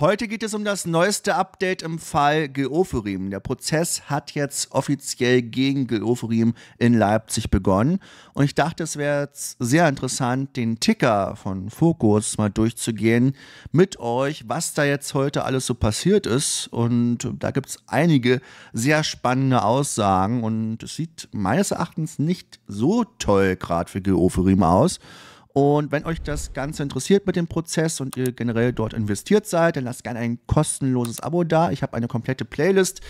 Heute geht es um das neueste Update im Fall Geoferim. Der Prozess hat jetzt offiziell gegen Geoferim in Leipzig begonnen. Und ich dachte, es wäre sehr interessant, den Ticker von Fokus mal durchzugehen mit euch, was da jetzt heute alles so passiert ist. Und da gibt es einige sehr spannende Aussagen. Und es sieht meines Erachtens nicht so toll gerade für Geoferim aus. Und wenn euch das Ganze interessiert mit dem Prozess und ihr generell dort investiert seid, dann lasst gerne ein kostenloses Abo da. Ich habe eine komplette Playlist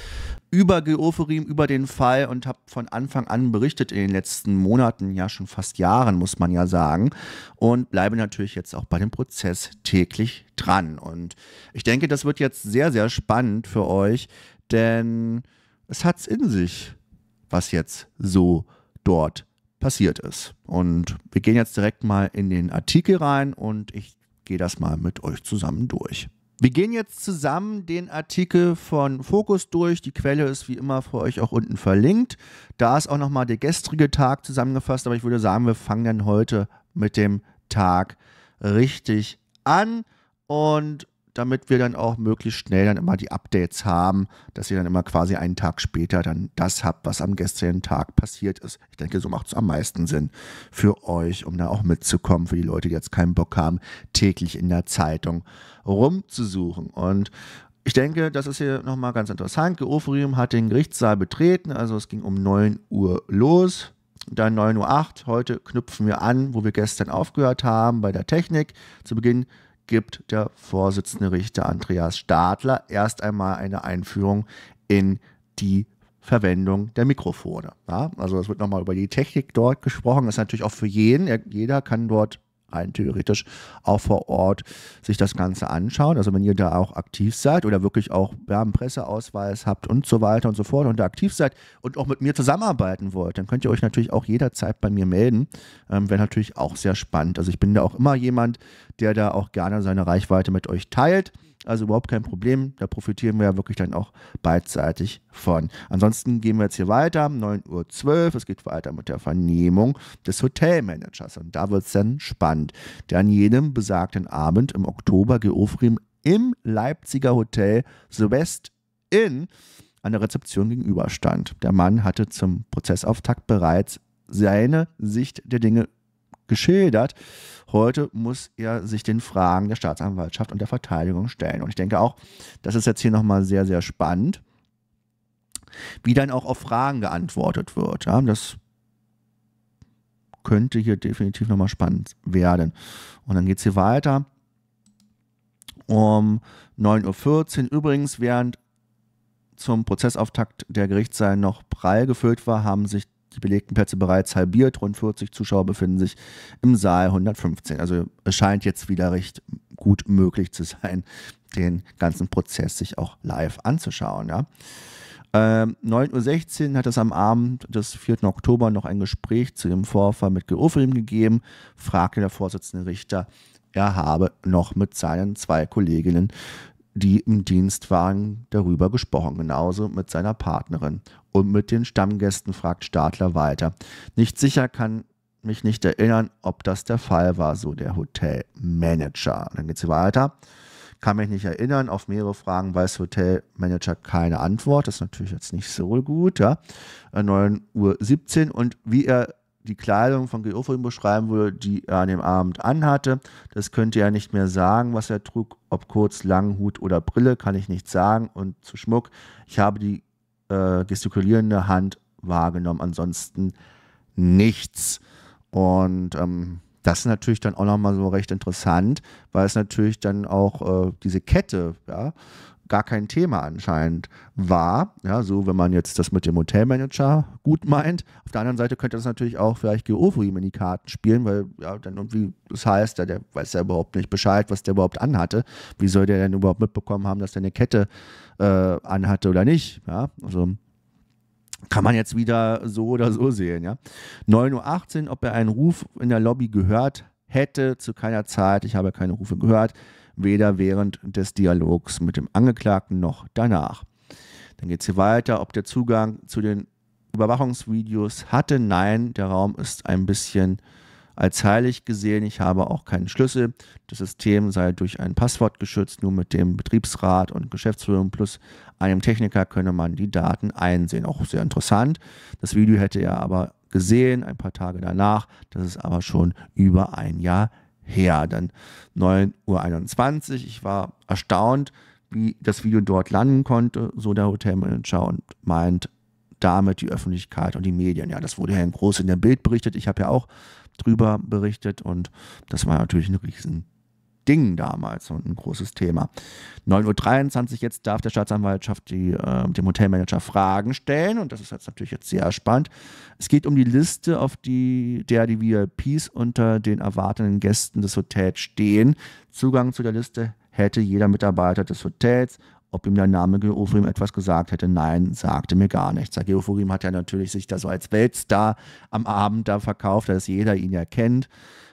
über Geoferim, über den Fall und habe von Anfang an berichtet in den letzten Monaten, ja schon fast Jahren, muss man ja sagen. Und bleibe natürlich jetzt auch bei dem Prozess täglich dran. Und ich denke, das wird jetzt sehr, sehr spannend für euch, denn es hat es in sich, was jetzt so dort passiert passiert ist. Und wir gehen jetzt direkt mal in den Artikel rein und ich gehe das mal mit euch zusammen durch. Wir gehen jetzt zusammen den Artikel von Fokus durch. Die Quelle ist wie immer für euch auch unten verlinkt. Da ist auch nochmal der gestrige Tag zusammengefasst, aber ich würde sagen, wir fangen dann heute mit dem Tag richtig an und damit wir dann auch möglichst schnell dann immer die Updates haben, dass ihr dann immer quasi einen Tag später dann das habt, was am gestrigen Tag passiert ist. Ich denke, so macht es am meisten Sinn für euch, um da auch mitzukommen, für die Leute, die jetzt keinen Bock haben, täglich in der Zeitung rumzusuchen. Und ich denke, das ist hier nochmal ganz interessant. Geofrium hat den Gerichtssaal betreten, also es ging um 9 Uhr los dann 9.08 Uhr. Heute knüpfen wir an, wo wir gestern aufgehört haben, bei der Technik. Zu Beginn gibt der Vorsitzende Richter Andreas Stadler erst einmal eine Einführung in die Verwendung der Mikrofone. Ja, also es wird nochmal über die Technik dort gesprochen. Das ist natürlich auch für jeden. Jeder kann dort rein theoretisch auch vor Ort sich das Ganze anschauen. Also wenn ihr da auch aktiv seid oder wirklich auch ja, einen Presseausweis habt und so weiter und so fort und da aktiv seid und auch mit mir zusammenarbeiten wollt, dann könnt ihr euch natürlich auch jederzeit bei mir melden. Ähm, Wäre natürlich auch sehr spannend. Also ich bin da auch immer jemand, der da auch gerne seine Reichweite mit euch teilt. Also überhaupt kein Problem. Da profitieren wir ja wirklich dann auch beidseitig von. Ansonsten gehen wir jetzt hier weiter, 9.12 Uhr. Es geht weiter mit der Vernehmung des Hotelmanagers. Und da wird es dann spannend. Der an jenem besagten Abend im Oktober Geofrim im Leipziger Hotel The West Inn an der Rezeption gegenüberstand. Der Mann hatte zum Prozessauftakt bereits seine Sicht der Dinge geschildert. Heute muss er sich den Fragen der Staatsanwaltschaft und der Verteidigung stellen. Und ich denke auch, das ist jetzt hier nochmal sehr, sehr spannend, wie dann auch auf Fragen geantwortet wird. Ja, das könnte hier definitiv nochmal spannend werden. Und dann geht es hier weiter. Um 9.14 Uhr übrigens, während zum Prozessauftakt der Gerichtssaal noch prall gefüllt war, haben sich die die belegten Plätze bereits halbiert. Rund 40 Zuschauer befinden sich im Saal 115. Also es scheint jetzt wieder recht gut möglich zu sein, den ganzen Prozess sich auch live anzuschauen. Ja. Ähm, 9.16 Uhr hat es am Abend des 4. Oktober noch ein Gespräch zu dem Vorfall mit Geofilm gegeben, fragte der Vorsitzende Richter, er habe noch mit seinen zwei Kolleginnen die im Dienstwagen darüber gesprochen, genauso mit seiner Partnerin und mit den Stammgästen, fragt Stadler weiter. Nicht sicher kann mich nicht erinnern, ob das der Fall war, so der Hotelmanager. Dann geht sie weiter. Kann mich nicht erinnern, auf mehrere Fragen weiß Hotelmanager keine Antwort. Das ist natürlich jetzt nicht so gut. Ja. 9.17 äh, Uhr und wie er die Kleidung von Geofrim beschreiben würde, die er an dem Abend anhatte. Das könnte er nicht mehr sagen, was er trug, ob kurz, lang, Hut oder Brille, kann ich nicht sagen. Und zu Schmuck, ich habe die äh, gestikulierende Hand wahrgenommen, ansonsten nichts. Und ähm, das ist natürlich dann auch nochmal so recht interessant, weil es natürlich dann auch äh, diese Kette, ja, gar kein Thema anscheinend war. Ja, so wenn man jetzt das mit dem Hotelmanager gut meint. Auf der anderen Seite könnte das natürlich auch vielleicht Geofrim in die Karten spielen, weil ja, dann irgendwie, das heißt, ja, der weiß ja überhaupt nicht Bescheid, was der überhaupt anhatte. Wie soll der denn überhaupt mitbekommen haben, dass der eine Kette äh, anhatte oder nicht? Ja, also kann man jetzt wieder so oder so sehen, ja. 9.18 Uhr, ob er einen Ruf in der Lobby gehört hätte, zu keiner Zeit. Ich habe keine Rufe gehört weder während des Dialogs mit dem Angeklagten noch danach. Dann geht es hier weiter, ob der Zugang zu den Überwachungsvideos hatte. Nein, der Raum ist ein bisschen als heilig gesehen. Ich habe auch keinen Schlüssel. Das System sei durch ein Passwort geschützt. Nur mit dem Betriebsrat und Geschäftsführung plus einem Techniker könne man die Daten einsehen. Auch sehr interessant. Das Video hätte er aber gesehen, ein paar Tage danach. Das ist aber schon über ein Jahr her her. Dann 9.21 Uhr. Ich war erstaunt, wie das Video dort landen konnte, so der Hotelmanager und meint damit die Öffentlichkeit und die Medien. Ja, das wurde ja groß in der Bild berichtet. Ich habe ja auch drüber berichtet und das war natürlich ein riesen Ding damals und ein großes Thema. 9.23 Uhr jetzt darf der Staatsanwaltschaft die, äh, dem Hotelmanager Fragen stellen und das ist jetzt natürlich jetzt sehr spannend. Es geht um die Liste, auf die, der die VIPs unter den erwartenden Gästen des Hotels stehen. Zugang zu der Liste hätte jeder Mitarbeiter des Hotels. Ob ihm der Name Geoforim etwas gesagt hätte, nein, sagte mir gar nichts. Der Geoforim hat ja natürlich sich da so als Weltstar am Abend da verkauft, dass jeder ihn ja kennt.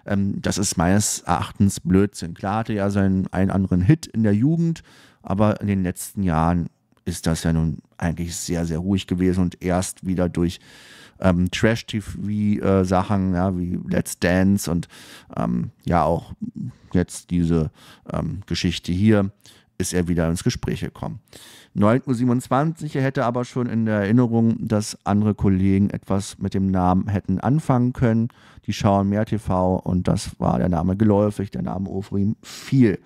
Ähm, das ist meines Erachtens Blödsinn. Klar hatte ja seinen einen anderen Hit in der Jugend, aber in den letzten Jahren ist das ja nun eigentlich sehr, sehr ruhig gewesen und erst wieder durch ähm, Trash-TV-Sachen, äh, ja, wie Let's Dance und ähm, ja auch jetzt diese ähm, Geschichte hier ist er wieder ins Gespräch gekommen. 9.27 Uhr er hätte aber schon in der Erinnerung, dass andere Kollegen etwas mit dem Namen hätten anfangen können. Die schauen mehr TV und das war der Name geläufig, der Name Ofrim fiel.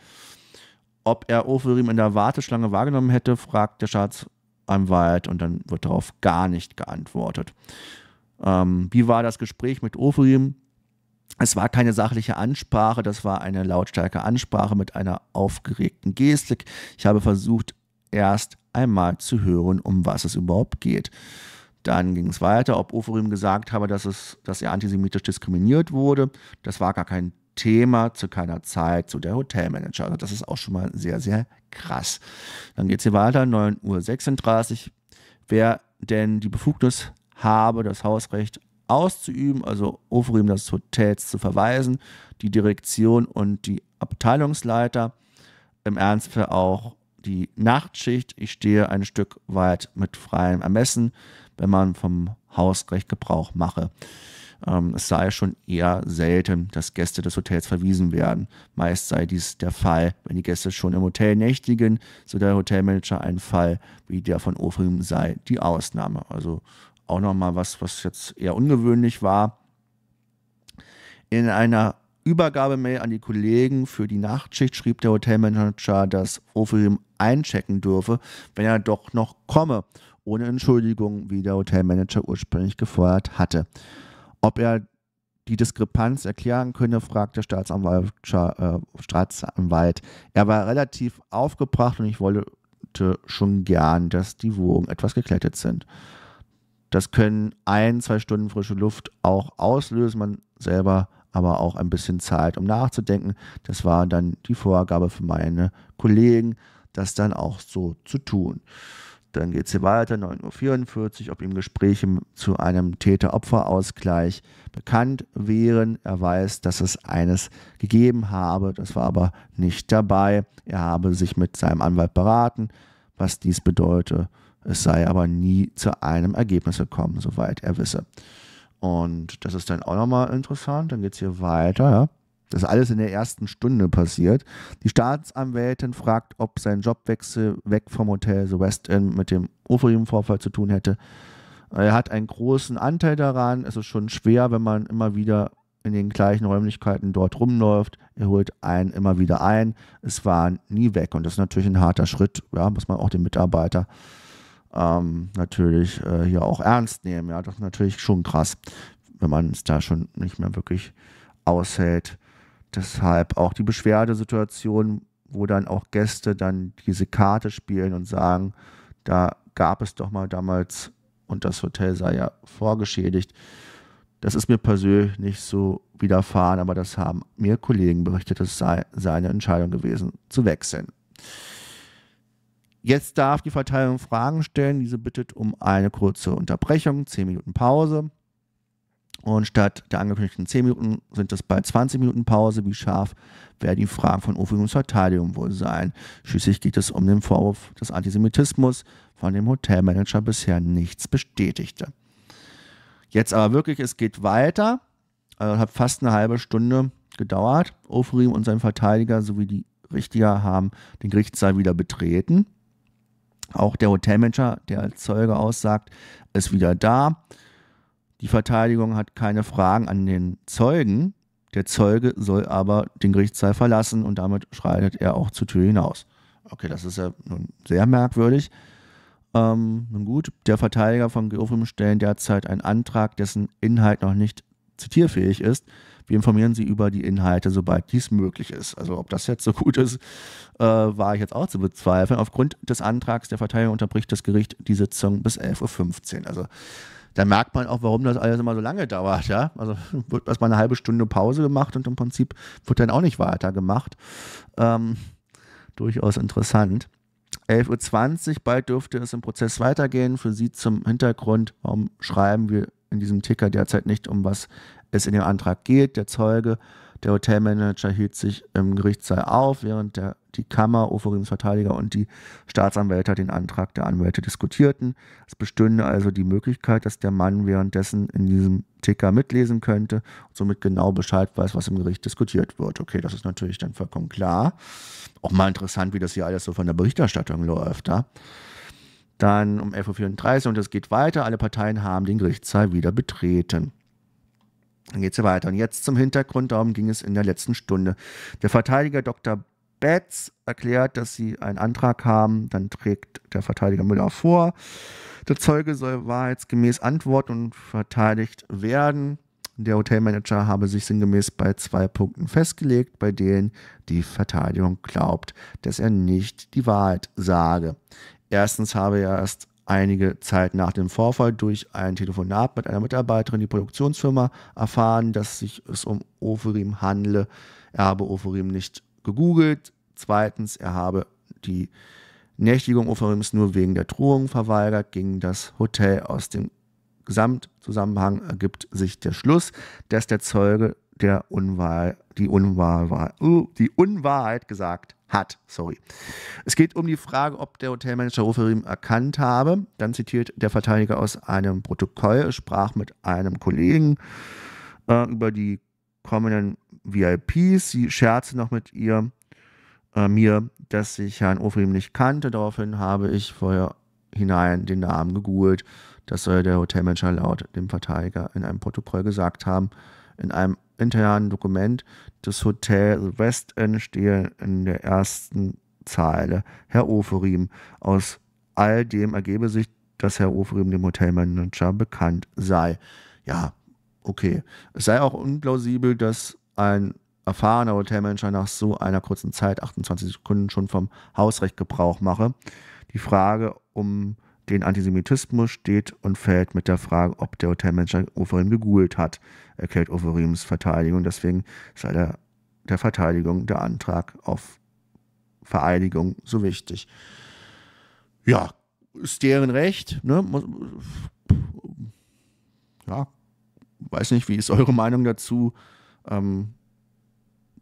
Ob er Ofrim in der Warteschlange wahrgenommen hätte, fragt der Staatsanwalt und dann wird darauf gar nicht geantwortet. Ähm, wie war das Gespräch mit Ofrim? es war keine sachliche Ansprache, das war eine lautstarke Ansprache mit einer aufgeregten Gestik. Ich habe versucht, erst einmal zu hören, um was es überhaupt geht. Dann ging es weiter, ob Oferim gesagt habe, dass, es, dass er antisemitisch diskriminiert wurde. Das war gar kein Thema zu keiner Zeit, zu der Hotelmanager. Also das ist auch schon mal sehr, sehr krass. Dann geht es hier weiter, 9.36 Uhr. Wer denn die Befugnis habe, das Hausrecht auszuüben, also Oferim des Hotels zu verweisen, die Direktion und die Abteilungsleiter, im Ernstfall auch die Nachtschicht. Ich stehe ein Stück weit mit freiem Ermessen, wenn man vom Hausrecht Gebrauch mache. Ähm, es sei schon eher selten, dass Gäste des Hotels verwiesen werden. Meist sei dies der Fall, wenn die Gäste schon im Hotel nächtigen, so der Hotelmanager ein Fall wie der von Ofrim sei die Ausnahme. Also auch nochmal was, was jetzt eher ungewöhnlich war. In einer Übergabemail an die Kollegen für die Nachtschicht schrieb der Hotelmanager, dass Ofrim einchecken dürfe, wenn er doch noch komme, ohne Entschuldigung, wie der Hotelmanager ursprünglich gefordert hatte. Ob er die Diskrepanz erklären könne, fragt der Staatsanwalt, äh, Staatsanwalt. Er war relativ aufgebracht und ich wollte schon gern, dass die Wogen etwas geklettet sind. Das können ein, zwei Stunden frische Luft auch auslösen, man selber aber auch ein bisschen Zeit, um nachzudenken. Das war dann die Vorgabe für meine Kollegen, das dann auch so zu tun. Dann geht es hier weiter, 9.44 Uhr, ob ihm Gespräche zu einem Täter-Opfer-Ausgleich bekannt wären. Er weiß, dass es eines gegeben habe, das war aber nicht dabei. Er habe sich mit seinem Anwalt beraten, was dies bedeute, es sei aber nie zu einem Ergebnis gekommen, soweit er wisse. Und das ist dann auch nochmal interessant. Dann geht es hier weiter. Ja. Das ist alles in der ersten Stunde passiert. Die Staatsanwältin fragt, ob sein Jobwechsel weg vom Hotel The West End mit dem Ophium-Vorfall zu tun hätte. Er hat einen großen Anteil daran. Es ist schon schwer, wenn man immer wieder in den gleichen Räumlichkeiten dort rumläuft. Er holt einen immer wieder ein. Es war nie weg. Und das ist natürlich ein harter Schritt. Ja, muss man auch den Mitarbeiter äh, ähm, natürlich äh, hier auch ernst nehmen. Ja, das ist natürlich schon krass, wenn man es da schon nicht mehr wirklich aushält. Deshalb auch die Beschwerdesituation, wo dann auch Gäste dann diese Karte spielen und sagen, da gab es doch mal damals und das Hotel sei ja vorgeschädigt. Das ist mir persönlich nicht so widerfahren, aber das haben mir Kollegen berichtet, es sei seine Entscheidung gewesen, zu wechseln. Jetzt darf die Verteidigung Fragen stellen. Diese bittet um eine kurze Unterbrechung, 10 Minuten Pause. Und statt der angekündigten 10 Minuten sind es bei 20 Minuten Pause. Wie scharf werden die Fragen von Ophigums Verteidigung wohl sein? Schließlich geht es um den Vorwurf des Antisemitismus, von dem Hotelmanager bisher nichts bestätigte. Jetzt aber wirklich, es geht weiter. Also hat fast eine halbe Stunde gedauert. Ofrim und sein Verteidiger sowie die Richter haben den Gerichtssaal wieder betreten. Auch der Hotelmanager, der als Zeuge aussagt, ist wieder da. Die Verteidigung hat keine Fragen an den Zeugen. Der Zeuge soll aber den Gerichtssaal verlassen und damit schreitet er auch zur Tür hinaus. Okay, das ist ja nun sehr merkwürdig. Ähm, nun gut, der Verteidiger von Geofilmstellen, der derzeit einen Antrag, dessen Inhalt noch nicht zitierfähig ist, wir informieren Sie über die Inhalte, sobald dies möglich ist. Also ob das jetzt so gut ist, äh, war ich jetzt auch zu bezweifeln. Aufgrund des Antrags der Verteidigung unterbricht das Gericht die Sitzung bis 11.15 Uhr. Also da merkt man auch, warum das alles immer so lange dauert. Ja? Also wird erstmal eine halbe Stunde Pause gemacht und im Prinzip wird dann auch nicht weitergemacht. Ähm, durchaus interessant. 11.20 Uhr, bald dürfte es im Prozess weitergehen. Für Sie zum Hintergrund, warum schreiben wir in diesem Ticker derzeit nicht, um was es in dem Antrag geht. Der Zeuge, der Hotelmanager hielt sich im Gerichtssaal auf, während der, die Kammer, Oforims Verteidiger und die Staatsanwälte den Antrag der Anwälte diskutierten. Es bestünde also die Möglichkeit, dass der Mann währenddessen in diesem Ticker mitlesen könnte und somit genau Bescheid weiß, was im Gericht diskutiert wird. Okay, das ist natürlich dann vollkommen klar. Auch mal interessant, wie das hier alles so von der Berichterstattung läuft. Da. Dann um 11.34 Uhr und es geht weiter. Alle Parteien haben den Gerichtssaal wieder betreten. Dann geht es weiter. Und jetzt zum Hintergrund, darum ging es in der letzten Stunde. Der Verteidiger Dr. Betz erklärt, dass sie einen Antrag haben. Dann trägt der Verteidiger Müller vor. Der Zeuge soll wahrheitsgemäß antworten und verteidigt werden. Der Hotelmanager habe sich sinngemäß bei zwei Punkten festgelegt, bei denen die Verteidigung glaubt, dass er nicht die Wahrheit sage. Erstens habe er erst einige Zeit nach dem Vorfall durch ein Telefonat mit einer Mitarbeiterin die Produktionsfirma erfahren, dass sich es um Oferim handle. Er habe Oferim nicht gegoogelt. Zweitens, er habe die Nächtigung Oferims nur wegen der Drohung verweigert gegen das Hotel. Aus dem Gesamtzusammenhang ergibt sich der Schluss, dass der Zeuge der Unwahl, die, Unwahl, uh, die Unwahrheit gesagt hat. Sorry. Es geht um die Frage, ob der Hotelmanager Roferim erkannt habe. Dann zitiert der Verteidiger aus einem Protokoll, sprach mit einem Kollegen äh, über die kommenden VIPs. Sie scherzte noch mit ihr, äh, mir, dass ich Herrn Ofrim nicht kannte. Daraufhin habe ich vorher hinein den Namen gegoogelt. Das soll der Hotelmanager laut dem Verteidiger in einem Protokoll gesagt haben. In einem internen Dokument des Hotels West End stehe in der ersten Zeile. Herr Oferim, aus all dem ergebe sich, dass Herr Oferim dem Hotelmanager bekannt sei. Ja, okay. Es sei auch unplausibel, dass ein erfahrener Hotelmanager nach so einer kurzen Zeit, 28 Sekunden, schon vom Hausrecht Gebrauch mache. Die Frage um den Antisemitismus steht und fällt mit der Frage, ob der Hotelmanager Oferim gegoogelt hat, erklärt Oferims Verteidigung. Deswegen sei der, der Verteidigung der Antrag auf Vereidigung so wichtig. Ja, ist deren Recht. Ne? Ja, weiß nicht, wie ist eure Meinung dazu? Ähm,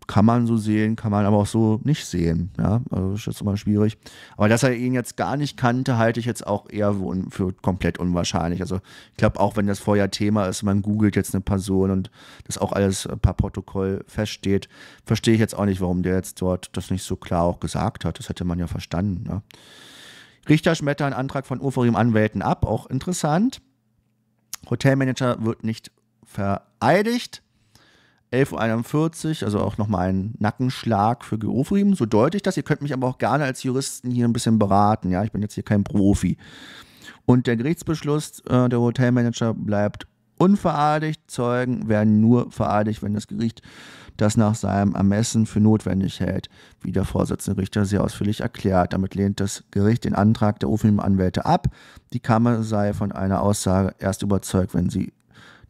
kann man so sehen, kann man aber auch so nicht sehen. Ja, also das ist immer schwierig. Aber dass er ihn jetzt gar nicht kannte, halte ich jetzt auch eher für komplett unwahrscheinlich. Also ich glaube, auch wenn das vorher Thema ist, man googelt jetzt eine Person und das auch alles per Protokoll feststeht, verstehe ich jetzt auch nicht, warum der jetzt dort das nicht so klar auch gesagt hat. Das hätte man ja verstanden. Ja. Ne? Richter schmettert einen Antrag von Oferim Anwälten ab, auch interessant. Hotelmanager wird nicht vereidigt. 11.41 Uhr, also auch nochmal ein Nackenschlag für Geofrieben. So deute ich das. Ihr könnt mich aber auch gerne als Juristen hier ein bisschen beraten. Ja, ich bin jetzt hier kein Profi. Und der Gerichtsbeschluss, äh, der Hotelmanager bleibt unvereidigt. Zeugen werden nur vereidigt, wenn das Gericht das nach seinem Ermessen für notwendig hält, wie der Vorsitzende Richter sehr ausführlich erklärt. Damit lehnt das Gericht den Antrag der Ofenanwälte ab. Die Kammer sei von einer Aussage erst überzeugt, wenn sie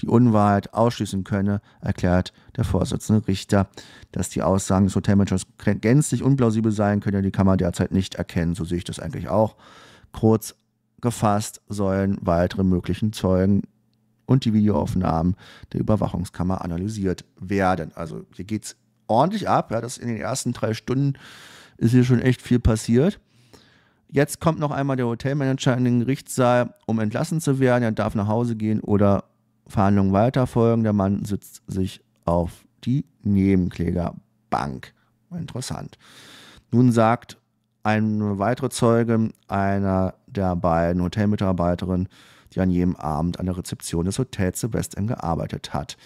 die Unwahrheit ausschließen könne, erklärt der Vorsitzende Richter. Dass die Aussagen des Hotelmanagers gänzlich unplausibel seien, könne die Kammer derzeit nicht erkennen. So sehe ich das eigentlich auch. Kurz gefasst sollen weitere möglichen Zeugen und die Videoaufnahmen der Überwachungskammer analysiert werden. Also hier geht es ordentlich ab. Ja, das in den ersten drei Stunden ist hier schon echt viel passiert. Jetzt kommt noch einmal der Hotelmanager in den Gerichtssaal, um entlassen zu werden. Er darf nach Hause gehen oder Verhandlungen weiterfolgen. Der Mann sitzt sich auf die Nebenklägerbank. Interessant. Nun sagt eine weitere Zeuge einer der beiden Hotelmitarbeiterinnen, die an jedem Abend an der Rezeption des Hotels The West gearbeitet hat.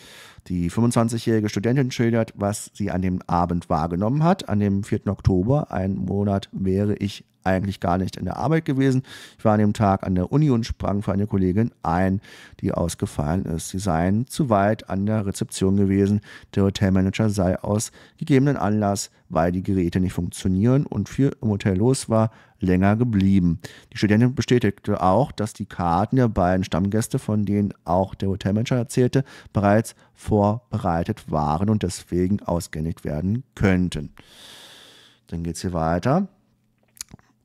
Die 25-jährige Studentin schildert, was sie an dem Abend wahrgenommen hat. An dem 4. Oktober, ein Monat wäre ich eigentlich gar nicht in der Arbeit gewesen. Ich war an dem Tag an der Uni und sprang für eine Kollegin ein, die ausgefallen ist. Sie seien zu weit an der Rezeption gewesen. Der Hotelmanager sei aus gegebenen Anlass, weil die Geräte nicht funktionieren und viel im Hotel los war, länger geblieben. Die Studentin bestätigte auch, dass die Karten der beiden Stammgäste, von denen auch der Hotelmanager erzählte, bereits vorbereitet waren und deswegen ausgängig werden könnten. Dann geht es hier weiter.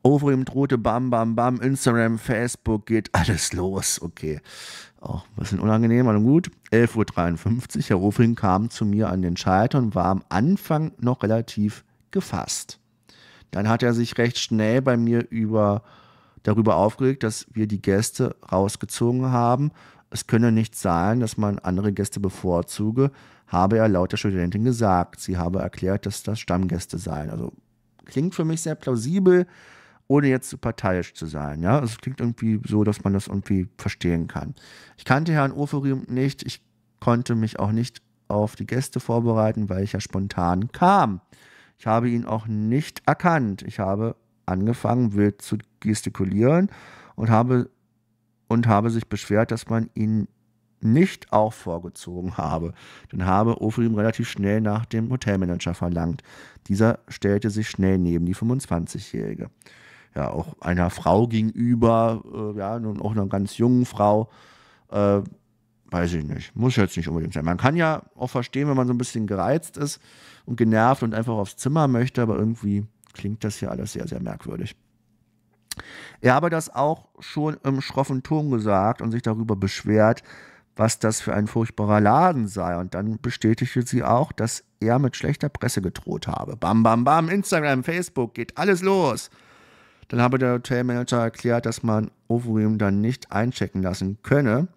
Over ihm drohte Bam, Bam, Bam, Instagram, Facebook, geht alles los. Okay. Auch ein bisschen unangenehm, aber gut. 11.53 Uhr, Herr Ofring kam zu mir an den Schalter und war am Anfang noch relativ gefasst. Dann hat er sich recht schnell bei mir über, darüber aufgeregt, dass wir die Gäste rausgezogen haben. Es könne nicht sein, dass man andere Gäste bevorzuge, habe er laut der Studentin gesagt. Sie habe erklärt, dass das Stammgäste seien. Also klingt für mich sehr plausibel ohne jetzt zu parteiisch zu sein. Ja, also, es klingt irgendwie so, dass man das irgendwie verstehen kann. Ich kannte Herrn Oferim nicht. Ich konnte mich auch nicht auf die Gäste vorbereiten, weil ich ja spontan kam. Ich habe ihn auch nicht erkannt. Ich habe angefangen, wild zu gestikulieren und habe, und habe sich beschwert, dass man ihn nicht auch vorgezogen habe. Dann habe Ofrim relativ schnell nach dem Hotelmanager verlangt. Dieser stellte sich schnell neben die 25-Jährige ja auch einer Frau gegenüber, äh, ja, nun auch einer ganz jungen Frau. Äh, weiß ich nicht. Muss jetzt nicht unbedingt sein. Man kann ja auch verstehen, wenn man so ein bisschen gereizt ist und genervt und einfach aufs Zimmer möchte, aber irgendwie klingt das hier alles sehr, sehr merkwürdig. Er habe das auch schon im schroffen Ton gesagt und sich darüber beschwert, was das für ein furchtbarer Laden sei. Und dann bestätigte sie auch, dass er mit schlechter Presse gedroht habe. Bam, bam, bam, Instagram, Facebook, geht alles los. Dann habe der Hotelmanager erklärt, dass man Ovrim dann nicht einchecken lassen könne.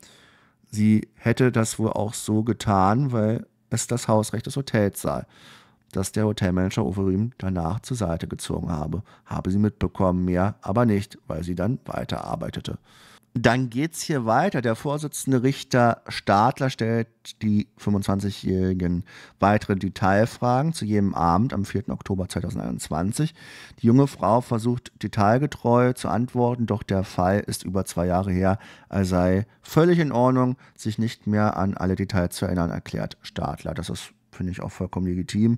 Sie hätte das wohl auch so getan, weil es das Hausrecht des Hotels sei, dass der Hotelmanager Overeem danach zur Seite gezogen habe. Habe sie mitbekommen, mehr aber nicht, weil sie dann weiterarbeitete. Dann geht's hier weiter. Der Vorsitzende Richter Stadler stellt die 25-Jährigen weitere Detailfragen zu jedem Abend am 4. Oktober 2021. Die junge Frau versucht detailgetreu zu antworten, doch der Fall ist über zwei Jahre her. Er sei völlig in Ordnung, sich nicht mehr an alle Details zu erinnern, erklärt Stadler. Das ist, finde ich, auch vollkommen legitim.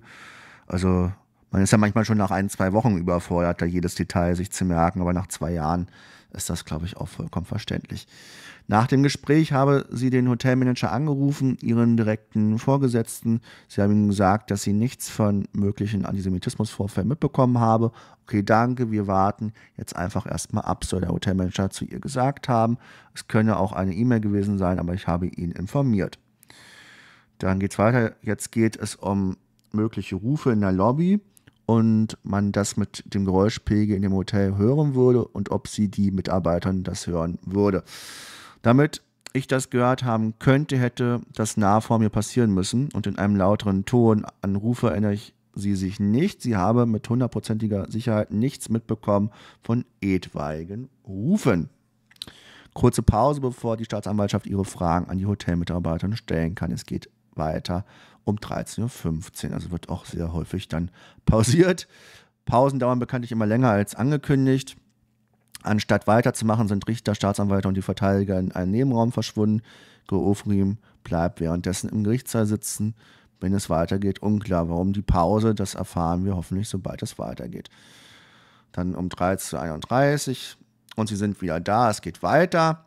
Also man ist ja manchmal schon nach ein, zwei Wochen überfordert, da jedes Detail sich zu merken, aber nach zwei Jahren ist das, glaube ich, auch vollkommen verständlich. Nach dem Gespräch habe sie den Hotelmanager angerufen, ihren direkten Vorgesetzten. Sie haben ihm gesagt, dass sie nichts von möglichen Antisemitismusvorfällen mitbekommen habe. Okay, danke, wir warten jetzt einfach erstmal ab, soll der Hotelmanager zu ihr gesagt haben. Es könne auch eine E-Mail gewesen sein, aber ich habe ihn informiert. Dann geht es weiter. Jetzt geht es um mögliche Rufe in der Lobby und man das mit dem Geräuschpegel in dem Hotel hören würde und ob sie die Mitarbeitern das hören würde. Damit ich das gehört haben könnte, hätte das nah vor mir passieren müssen und in einem lauteren Ton an Rufe erinnere ich sie sich nicht. Sie habe mit hundertprozentiger Sicherheit nichts mitbekommen von etwaigen Rufen. Kurze Pause, bevor die Staatsanwaltschaft ihre Fragen an die Hotelmitarbeiter stellen kann. Es geht weiter um 13.15 Uhr. Also wird auch sehr häufig dann pausiert. Pausen dauern bekanntlich immer länger als angekündigt. Anstatt weiterzumachen, sind Richter, Staatsanwälte und die Verteidiger in einen Nebenraum verschwunden. Geofrim bleibt währenddessen im Gerichtssaal sitzen. Wenn es weitergeht, unklar. Warum die Pause, das erfahren wir hoffentlich, sobald es weitergeht. Dann um 13.31 Uhr und sie sind wieder da. Es geht weiter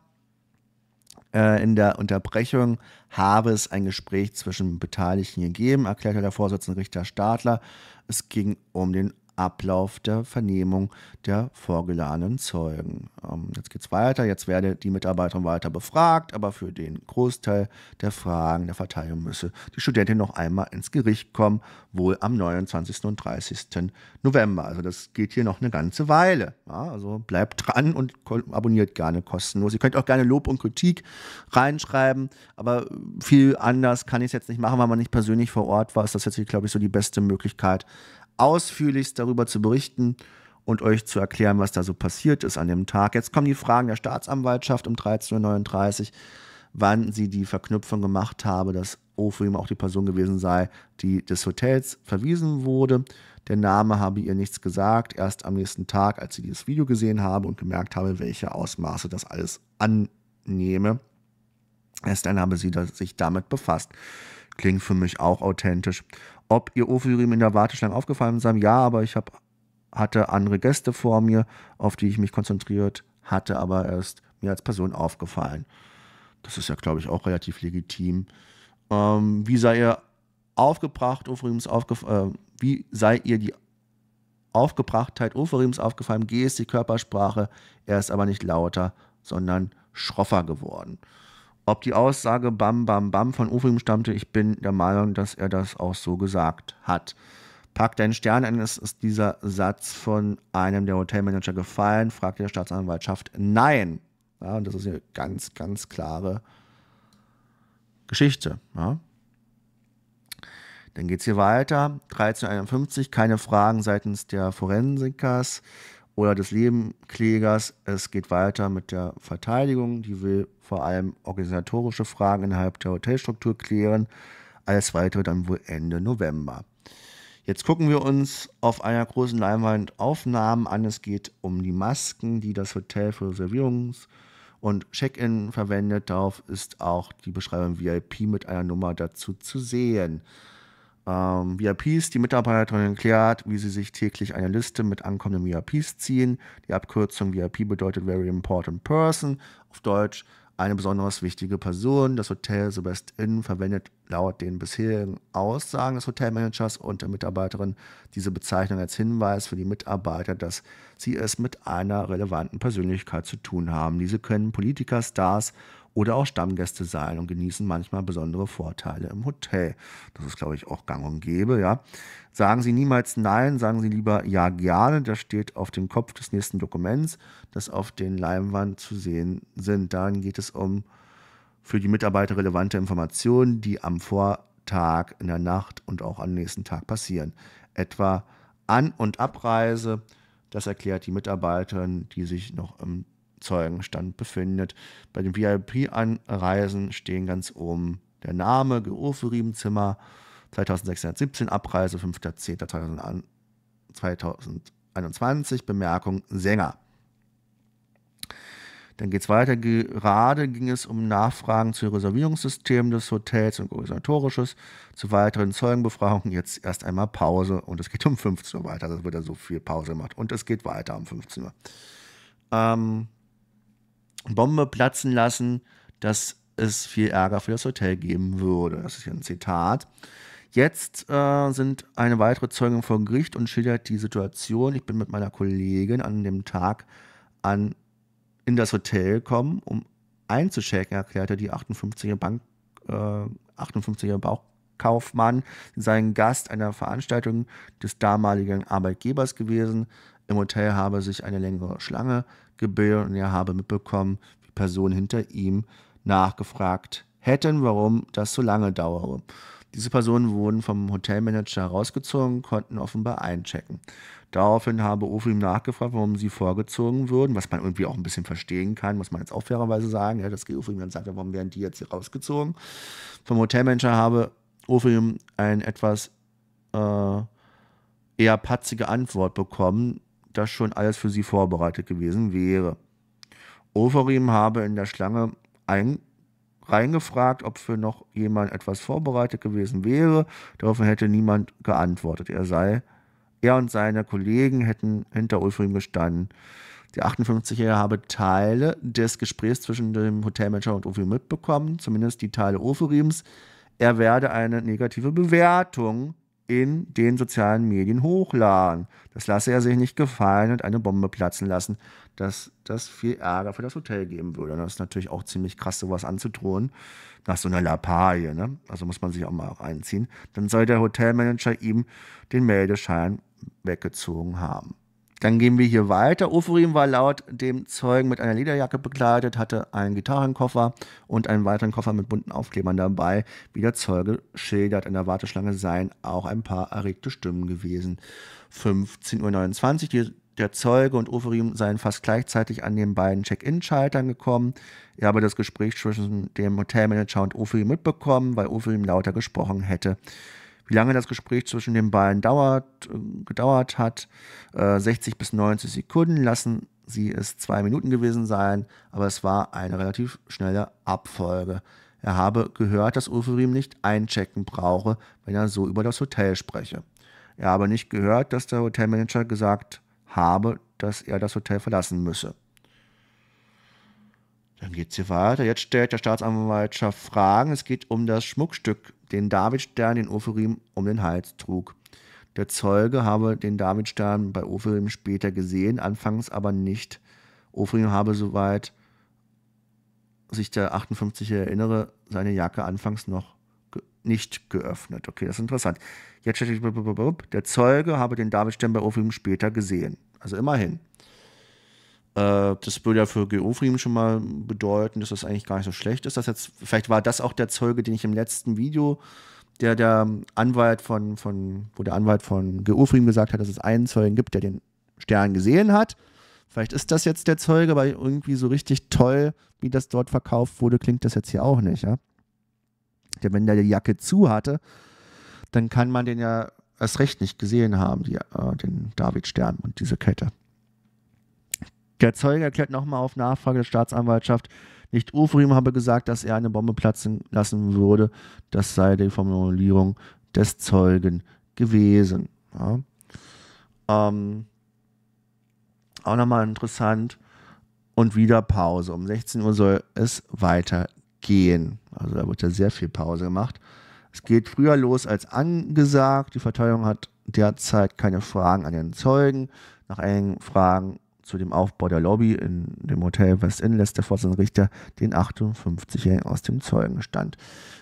äh, in der Unterbrechung habe es ein Gespräch zwischen Beteiligten gegeben, erklärte der Vorsitzende Richter Stadler. Es ging um den Ablauf der Vernehmung der vorgeladenen Zeugen. Ähm, jetzt geht es weiter, jetzt werde die Mitarbeiterin weiter befragt, aber für den Großteil der Fragen der Verteidigung müsse die Studentin noch einmal ins Gericht kommen, wohl am 29. und 30. November. Also das geht hier noch eine ganze Weile. Ja, also bleibt dran und abonniert gerne kostenlos. Ihr könnt auch gerne Lob und Kritik reinschreiben, aber viel anders kann ich es jetzt nicht machen, weil man nicht persönlich vor Ort war. Ist das jetzt, glaube ich, so die beste Möglichkeit, ausführlichst darüber zu berichten und euch zu erklären, was da so passiert ist an dem Tag. Jetzt kommen die Fragen der Staatsanwaltschaft um 13.39 Uhr, wann sie die Verknüpfung gemacht habe, dass Ofrim auch die Person gewesen sei, die des Hotels verwiesen wurde. Der Name habe ihr nichts gesagt, erst am nächsten Tag, als sie dieses Video gesehen habe und gemerkt habe, welche Ausmaße das alles annehme. Erst dann habe sie sich damit befasst. Klingt für mich auch authentisch ob ihr Ophirim in der Warteschlange aufgefallen seid. Ja, aber ich hab, hatte andere Gäste vor mir, auf die ich mich konzentriert hatte, aber er ist mir als Person aufgefallen. Das ist ja, glaube ich, auch relativ legitim. Ähm, wie sei ihr aufgebracht, Ofenriemens aufgef äh, wie sei ihr die Aufgebrachtheit Ophirims aufgefallen? G ist die Körpersprache, er ist aber nicht lauter, sondern schroffer geworden ob die Aussage Bam Bam Bam von Ufrim stammte, ich bin der Meinung, dass er das auch so gesagt hat. Pack deinen Stern an, ist, ist dieser Satz von einem der Hotelmanager gefallen, fragte der Staatsanwaltschaft nein. Ja, und das ist eine ganz, ganz klare Geschichte. Ja. Dann geht es hier weiter. 1351, keine Fragen seitens der Forensikers oder des Lebenklägers. Es geht weiter mit der Verteidigung. Die will vor allem organisatorische Fragen innerhalb der Hotelstruktur klären. Alles weitere dann wohl Ende November. Jetzt gucken wir uns auf einer großen Leinwand Aufnahmen an. Es geht um die Masken, die das Hotel für Reservierungs- und Check-in verwendet. Darauf ist auch die Beschreibung VIP mit einer Nummer dazu zu sehen ähm, VIPs, die Mitarbeiterin erklärt, wie sie sich täglich eine Liste mit ankommenden VIPs ziehen. Die Abkürzung VIP bedeutet Very Important Person, auf Deutsch eine besonders wichtige Person. Das Hotel The Best Inn verwendet laut den bisherigen Aussagen des Hotelmanagers und der Mitarbeiterin diese Bezeichnung als Hinweis für die Mitarbeiter, dass sie es mit einer relevanten Persönlichkeit zu tun haben. Diese können Politiker, Stars oder auch Stammgäste sein und genießen manchmal besondere Vorteile im Hotel. Das ist, glaube ich, auch gang und gäbe. Ja. Sagen Sie niemals Nein, sagen Sie lieber Ja gerne. Das steht auf dem Kopf des nächsten Dokuments, das auf den Leinwand zu sehen sind. Dann geht es um für die Mitarbeiter relevante Informationen, die am Vortag, in der Nacht und auch am nächsten Tag passieren. Etwa An- und Abreise. Das erklärt die Mitarbeiterin, die sich noch im Zeugenstand befindet. Bei den VIP-Anreisen stehen ganz oben der Name, GO Riebenzimmer, 2617 Abreise, 5.10.2021, Bemerkung Sänger. Dann geht es weiter. Gerade ging es um Nachfragen zu Reservierungssystemen des Hotels und organisatorisches, zu weiteren Zeugenbefragungen. Jetzt erst einmal Pause und es geht um 15 Uhr weiter. Das also wird ja so viel Pause gemacht. Und es geht weiter um 15 Uhr. Ähm, Bombe platzen lassen, dass es viel Ärger für das Hotel geben würde. Das ist hier ein Zitat. Jetzt äh, sind eine weitere Zeugin vor Gericht und schildert die Situation. Ich bin mit meiner Kollegin an dem Tag an, in das Hotel gekommen, um einzuschäken, erklärte die 58er Bank, äh, 58er Bauchkaufmann, sein Gast einer Veranstaltung des damaligen Arbeitgebers gewesen. Im Hotel habe sich eine längere Schlange gebildet und er habe mitbekommen, wie Personen hinter ihm nachgefragt hätten, warum das so lange dauere. Diese Personen wurden vom Hotelmanager herausgezogen, konnten offenbar einchecken. Daraufhin habe Ofi ihm nachgefragt, warum sie vorgezogen würden, was man irgendwie auch ein bisschen verstehen kann, muss man jetzt auch fairerweise sagen. Ja, das geht Ofi ihm dann sagt, warum werden die jetzt hier rausgezogen? Vom Hotelmanager habe Ofi ihm eine etwas äh, eher patzige Antwort bekommen, das schon alles für sie vorbereitet gewesen wäre. Overeem habe in der Schlange ein, reingefragt, ob für noch jemand etwas vorbereitet gewesen wäre. Daraufhin hätte niemand geantwortet. Er sei, er und seine Kollegen hätten hinter Ulfrim gestanden. Der 58-Jährige habe Teile des Gesprächs zwischen dem Hotelmanager und Ofi mitbekommen, zumindest die Teile Oferims. Er werde eine negative Bewertung in den sozialen Medien hochladen. Das lasse er sich nicht gefallen und eine Bombe platzen lassen, dass das viel Ärger für das Hotel geben würde. Und das ist natürlich auch ziemlich krass, sowas anzudrohen, nach so einer Lappalie. Ne? Also muss man sich auch mal einziehen. Dann soll der Hotelmanager ihm den Meldeschein weggezogen haben. Dann gehen wir hier weiter. Ofurim war laut dem Zeugen mit einer Lederjacke bekleidet, hatte einen Gitarrenkoffer und einen weiteren Koffer mit bunten Aufklebern dabei. Wie der Zeuge schildert, in der Warteschlange seien auch ein paar erregte Stimmen gewesen. 15.29 Uhr, der Zeuge und Oferim seien fast gleichzeitig an den beiden Check-in-Schaltern gekommen. Er habe das Gespräch zwischen dem Hotelmanager und Oferim mitbekommen, weil Oferim lauter gesprochen hätte wie lange das Gespräch zwischen den beiden dauert, äh, gedauert hat. Äh, 60 bis 90 Sekunden lassen sie es zwei Minuten gewesen sein, aber es war eine relativ schnelle Abfolge. Er habe gehört, dass Ulferim nicht einchecken brauche, wenn er so über das Hotel spreche. Er habe nicht gehört, dass der Hotelmanager gesagt habe, dass er das Hotel verlassen müsse. Dann geht es hier weiter. Jetzt stellt der Staatsanwaltschaft Fragen. Es geht um das Schmuckstück den Davidstern den Oferim um den Hals trug. Der Zeuge habe den Davidstern bei Oferim später gesehen, anfangs aber nicht. Oferim habe, soweit sich der 58 erinnere, seine Jacke anfangs noch ge nicht geöffnet. Okay, das ist interessant. Jetzt steht der Zeuge habe den Davidstern bei Oferim später gesehen. Also immerhin. Äh, das würde ja für Geofrieden schon mal bedeuten, dass das eigentlich gar nicht so schlecht ist. Dass jetzt, vielleicht war das auch der Zeuge, den ich im letzten Video, der der Anwalt von, von wo der Anwalt von Geofrieden gesagt hat, dass es einen Zeugen gibt, der den Stern gesehen hat. Vielleicht ist das jetzt der Zeuge, weil irgendwie so richtig toll, wie das dort verkauft wurde, klingt das jetzt hier auch nicht, ja. Denn wenn der die Jacke zu hatte, dann kann man den ja erst recht nicht gesehen haben, die, äh, den David Stern und diese Kette. Der Zeuge erklärt nochmal auf Nachfrage der Staatsanwaltschaft, nicht Ufrim habe gesagt, dass er eine Bombe platzen lassen würde. Das sei die Formulierung des Zeugen gewesen. Ja. Ähm, auch nochmal interessant. Und wieder Pause. Um 16 Uhr soll es weitergehen. Also da wird ja sehr viel Pause gemacht. Es geht früher los als angesagt. Die Verteidigung hat derzeit keine Fragen an den Zeugen. Nach einigen Fragen zu dem Aufbau der Lobby in dem Hotel West Inn lässt der Vorsitzende den 58-Jährigen aus dem Zeugenstand.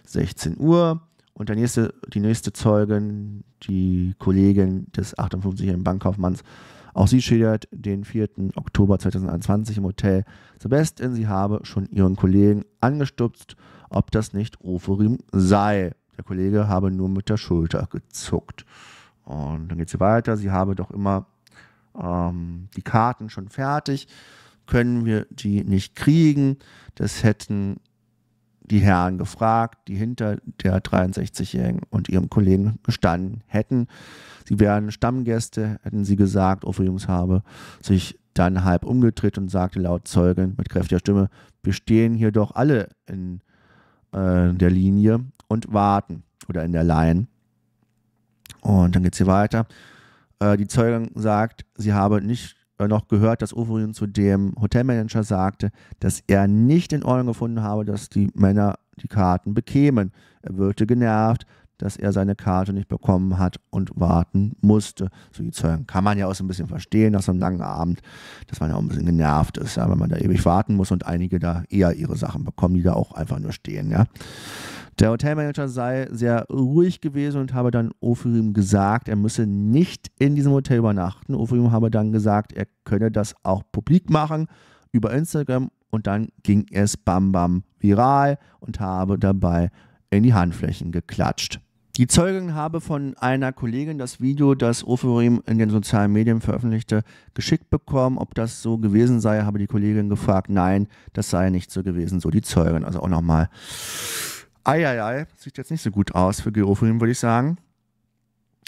16 Uhr und der nächste, die nächste Zeugin, die Kollegin des 58-jährigen Bankkaufmanns, auch sie schildert den 4. Oktober 2021 im Hotel Sebastian, sie habe schon ihren Kollegen angestupst, ob das nicht Oforim sei. Der Kollege habe nur mit der Schulter gezuckt. Und dann geht sie weiter, sie habe doch immer ähm, die Karten schon fertig, können wir die nicht kriegen. Das hätten die Herren gefragt, die hinter der 63-Jährigen und ihrem Kollegen gestanden hätten. Sie wären Stammgäste, hätten sie gesagt. Ophelius habe sich dann halb umgedreht und sagte laut Zeugin mit kräftiger Stimme, wir stehen hier doch alle in äh, der Linie und warten oder in der Line. Und dann geht es hier weiter. Äh, die Zeugin sagt, sie habe nicht äh, noch gehört, dass Ovorin zu dem Hotelmanager sagte, dass er nicht in Ordnung gefunden habe, dass die Männer die Karten bekämen. Er wirkte genervt, dass er seine Karte nicht bekommen hat und warten musste. So die Zeugen kann man ja auch so ein bisschen verstehen nach so einem langen Abend, dass man ja auch ein bisschen genervt ist, ja, wenn man da ewig warten muss und einige da eher ihre Sachen bekommen, die da auch einfach nur stehen. Ja. Der Hotelmanager sei sehr ruhig gewesen und habe dann Ofurim gesagt, er müsse nicht in diesem Hotel übernachten. Ofurim habe dann gesagt, er könne das auch publik machen über Instagram und dann ging es bam bam viral und habe dabei in die Handflächen geklatscht. Die Zeugin habe von einer Kollegin das Video, das Ofurim in den sozialen Medien veröffentlichte, geschickt bekommen. Ob das so gewesen sei, habe die Kollegin gefragt. Nein, das sei nicht so gewesen, so die Zeugin. Also auch nochmal. Eieiei, sieht jetzt nicht so gut aus für Ofurim, würde ich sagen.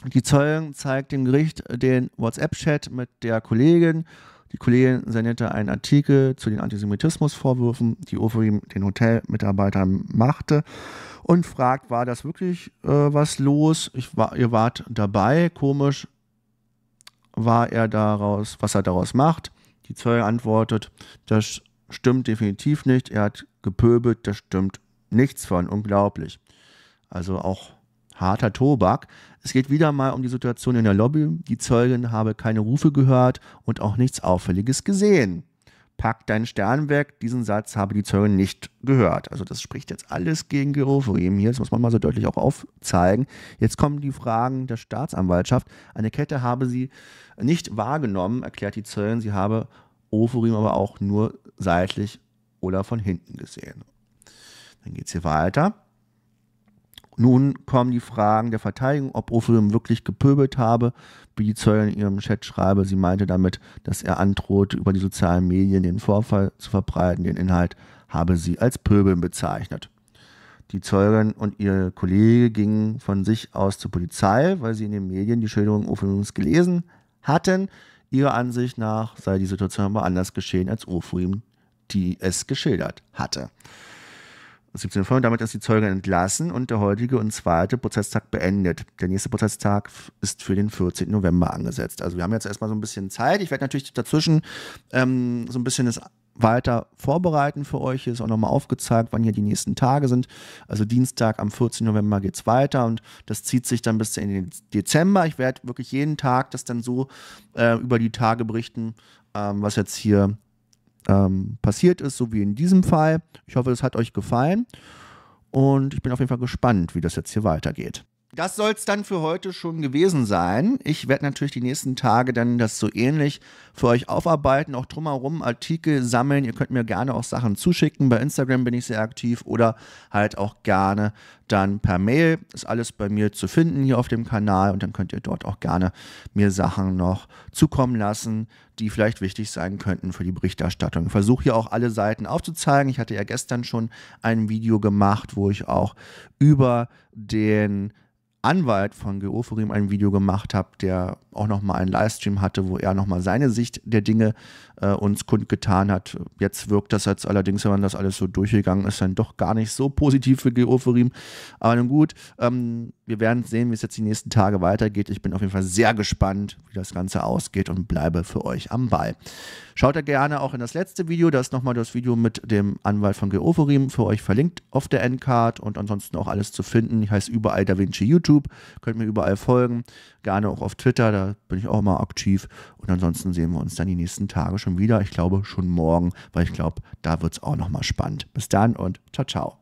Die Zeugin zeigt dem Gericht den WhatsApp-Chat mit der Kollegin die Kollegin sendete einen Artikel zu den Antisemitismusvorwürfen, die Ofrim den Hotelmitarbeitern machte und fragt, war das wirklich äh, was los? War, ihr wart dabei, komisch war er daraus, was er daraus macht. Die Zeuge antwortet, das stimmt definitiv nicht, er hat gepöbelt, das stimmt nichts von, unglaublich. Also auch harter Tobak. Es geht wieder mal um die Situation in der Lobby. Die Zeugin habe keine Rufe gehört und auch nichts Auffälliges gesehen. Pack deinen Stern weg. Diesen Satz habe die Zeugin nicht gehört. Also das spricht jetzt alles gegen Gerufen hier. Das muss man mal so deutlich auch aufzeigen. Jetzt kommen die Fragen der Staatsanwaltschaft. Eine Kette habe sie nicht wahrgenommen, erklärt die Zeugin. Sie habe Ofurim aber auch nur seitlich oder von hinten gesehen. Dann geht es hier weiter. Nun kommen die Fragen der Verteidigung, ob Ophium wirklich gepöbelt habe, wie die Zeugin in ihrem Chat schreibe. Sie meinte damit, dass er androhte, über die sozialen Medien den Vorfall zu verbreiten. Den Inhalt habe sie als Pöbeln bezeichnet. Die Zeugin und ihr Kollege gingen von sich aus zur Polizei, weil sie in den Medien die Schilderung Ophiums gelesen hatten. Ihrer Ansicht nach sei die Situation aber anders geschehen, als Ophium die es geschildert hatte. 17 17.05. Damit ist die Zeugin entlassen und der heutige und zweite Prozesstag beendet. Der nächste Prozesstag ist für den 14. November angesetzt. Also wir haben jetzt erstmal so ein bisschen Zeit. Ich werde natürlich dazwischen ähm, so ein bisschen das weiter vorbereiten für euch. Hier ist auch nochmal aufgezeigt, wann hier die nächsten Tage sind. Also Dienstag am 14. November geht es weiter und das zieht sich dann bis in den Dezember. Ich werde wirklich jeden Tag das dann so äh, über die Tage berichten, ähm, was jetzt hier ähm, passiert ist, so wie in diesem Fall. Ich hoffe, es hat euch gefallen und ich bin auf jeden Fall gespannt, wie das jetzt hier weitergeht. Das soll es dann für heute schon gewesen sein. Ich werde natürlich die nächsten Tage dann das so ähnlich für euch aufarbeiten, auch drumherum Artikel sammeln. Ihr könnt mir gerne auch Sachen zuschicken. Bei Instagram bin ich sehr aktiv oder halt auch gerne dann per Mail. Ist alles bei mir zu finden hier auf dem Kanal und dann könnt ihr dort auch gerne mir Sachen noch zukommen lassen, die vielleicht wichtig sein könnten für die Berichterstattung. Ich versuche hier auch alle Seiten aufzuzeigen. Ich hatte ja gestern schon ein Video gemacht, wo ich auch über den Anwalt von Geoforim ein Video gemacht habe, der auch nochmal einen Livestream hatte, wo er nochmal seine Sicht der Dinge äh, uns kundgetan hat. Jetzt wirkt das jetzt allerdings, wenn man das alles so durchgegangen ist, dann doch gar nicht so positiv für Geoferim. Aber nun gut, ähm, wir werden sehen, wie es jetzt die nächsten Tage weitergeht. Ich bin auf jeden Fall sehr gespannt, wie das Ganze ausgeht und bleibe für euch am Ball. Schaut da gerne auch in das letzte Video, da ist nochmal das Video mit dem Anwalt von Geoferim für euch verlinkt auf der Endcard und ansonsten auch alles zu finden. Ich heiße überall Da Vinci YouTube, könnt mir überall folgen, gerne auch auf Twitter, da bin ich auch mal aktiv und ansonsten sehen wir uns dann die nächsten Tage schon schon wieder. Ich glaube schon morgen, weil ich glaube, da wird es auch nochmal spannend. Bis dann und ciao, ciao.